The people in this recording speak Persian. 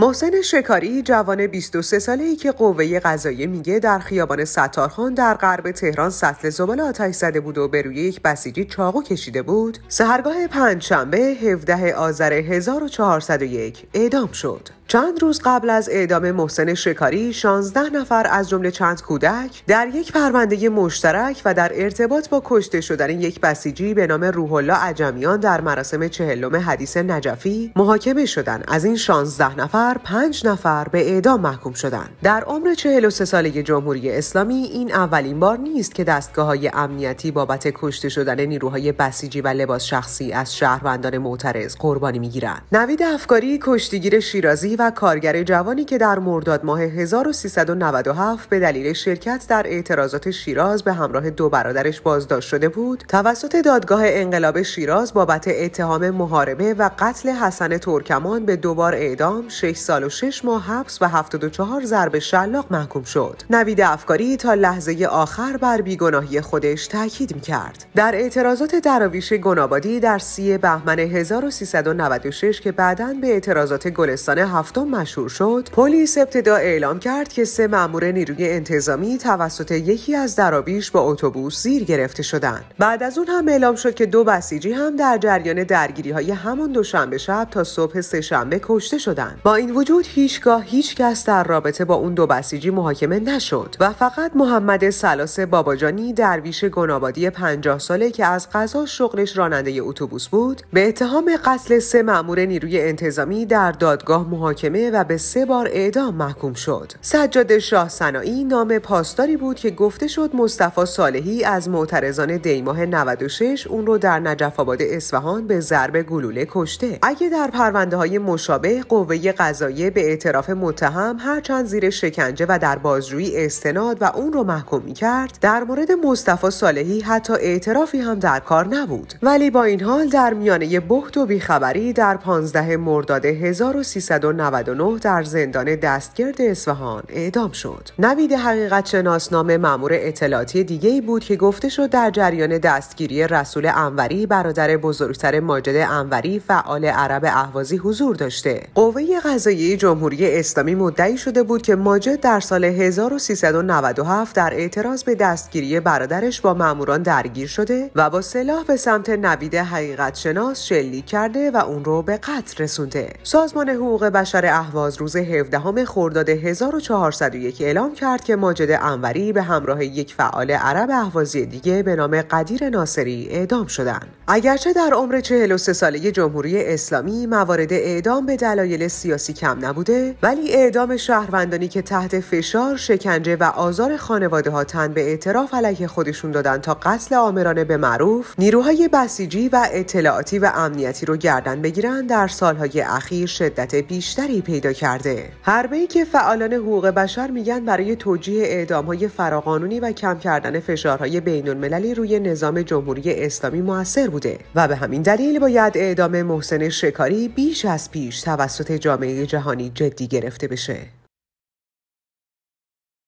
محسن شکاری جوان 23 ساله ای که قوه قضایی میگه در خیابان ستارخان در غرب تهران سطل زباله آتش زده بود و به روی یک بسیجی چاقو کشیده بود سهرگاه پنجشنبه 17 آذر 1401 اعدام شد چند روز قبل از اعدام محسن شکاری 16 نفر از جمله چند کودک در یک پرونده مشترک و در ارتباط با کشته شدن یک بسیجی به نام روح الله عجمیان در مراسم چهلم حدیث نجفی محاکمه شدند از این 16 نفر 5 پنج نفر به اعدام محکوم شدند در عمر 43 ساله جمهوری اسلامی این اولین بار نیست که دستگاه های امنیتی بابت کشته شدن نیروهای بسیجی و لباس شخصی از شهروندان معترض قربانی میگیرند نوید افکاری کشتیگیر شیرازی و کارگر جوانی که در مرداد ماه 1397 به دلیل شرکت در اعتراضات شیراز به همراه دو برادرش بازداشت شده بود توسط دادگاه انقلاب شیراز بابت اتهام محاربه و قتل حسن ترکمان به دوبار اعدام 6 سال و 6 ماه حبس و 74 ضرب شلاق محکوم شد. نوید افکاری تا لحظه آخر بر بیگناهی خودش تاکید میکرد. در اعتراضات دراویش گنابادی در سی بهمن 1396 که بعداً به اعتراضات گلستان هفتم مشهور شد، پلیس ابتدا اعلام کرد که سه مامور نیروی انتظامی توسط یکی از دراویش با اتوبوس زیر گرفته شدند. بعد از اون هم اعلام شد که دو بسیجی هم در جریان درگیری های همان دوشنبه شب تا صبح سهشنبه کشته شدند. با این وجود هیچگاه هیچ کس در رابطه با اون دو بسیجی محاکمه نشد و فقط محمد سلاس باباجانی درویش گنابادی 50 ساله که از قضا شغلش راننده اتوبوس بود به اتهام قتل سه مامور نیروی انتظامی در دادگاه محاکمه و به سه بار اعدام محکوم شد سجاد شاه صناعی نام پاسداری بود که گفته شد مصطفی صالحی از معترضان دیماه 96 اون رو در نجف آباد اصفهان به ضرب گلوله کشته اگه در پرونده های مشابه قوه قضا با به اعتراف متهم هرچند زیر شکنجه و در بازجویی استناد و اون رو محکوم می کرد در مورد مصطفی صالحی حتی اعترافی هم در کار نبود ولی با این حال در میانه بحت و بیخبری در 15 مرداد 1399 در زندان دستگرد اصفهان اعدام شد نوید حقیقت شناس نام مامور اطلاعاتی دیگه بود که گفته شد در جریان دستگیری رسول انوری برادر بزرگتر ماجد انوری فعال عرب اهوازی حضور داشته قوه قضایی جمهوری اسلامی مدعی شده بود که ماجد در سال 1397 در اعتراض به دستگیری برادرش با ماموران درگیر شده و با سلاح به سمت نوید حقیقت شناس شلیک کرده و اون رو به قتل رسونده. سازمان حقوق بشر اهواز روز 17 خرداد 1401 اعلام کرد که ماجد انوری به همراه یک فعال عرب اهوازی دیگه به نام قدیر ناصری اعدام شدند. اگرچه در عمر 43 ساله جمهوری اسلامی موارد اعدام به دلایل سیاسی کم نبوده ولی اعدام شهروندانی که تحت فشار شکنجه و آزار خانواده ها تن به اعتراف علیه خودشون دادن تا قتل آمرانه به معروف نیروهای بسیجی و اطلاعاتی و امنیتی رو گردن بگیرن در سالهای اخیر شدت بیشتری پیدا کرده هر ای که فعالان حقوق بشر میگن برای توجیه های فراقانونی و کم کردن فشارهای بین المللی روی نظام جمهوری اسلامی موثر بوده و به همین دلیل باید اعدام محسن شکاری بیش از پیش توسط جامعه جهانی جدی گرفته بشه